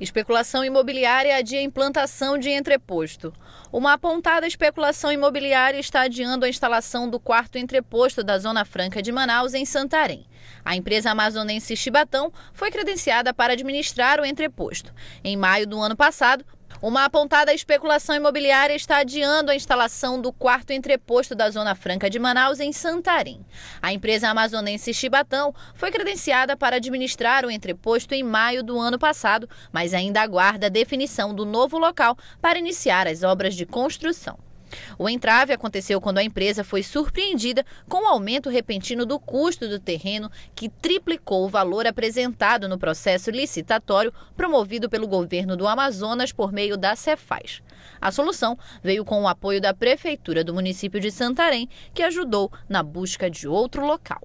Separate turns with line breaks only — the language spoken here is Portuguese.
Especulação imobiliária adia é implantação de entreposto. Uma apontada especulação imobiliária está adiando a instalação do quarto entreposto da Zona Franca de Manaus, em Santarém. A empresa amazonense Chibatão foi credenciada para administrar o entreposto. Em maio do ano passado, uma apontada especulação imobiliária está adiando a instalação do quarto entreposto da Zona Franca de Manaus, em Santarém. A empresa amazonense Chibatão foi credenciada para administrar o entreposto em maio do ano passado, mas ainda aguarda a definição do novo local para iniciar as obras de construção. O entrave aconteceu quando a empresa foi surpreendida com o aumento repentino do custo do terreno, que triplicou o valor apresentado no processo licitatório promovido pelo governo do Amazonas por meio da Cefaz. A solução veio com o apoio da prefeitura do município de Santarém, que ajudou na busca de outro local.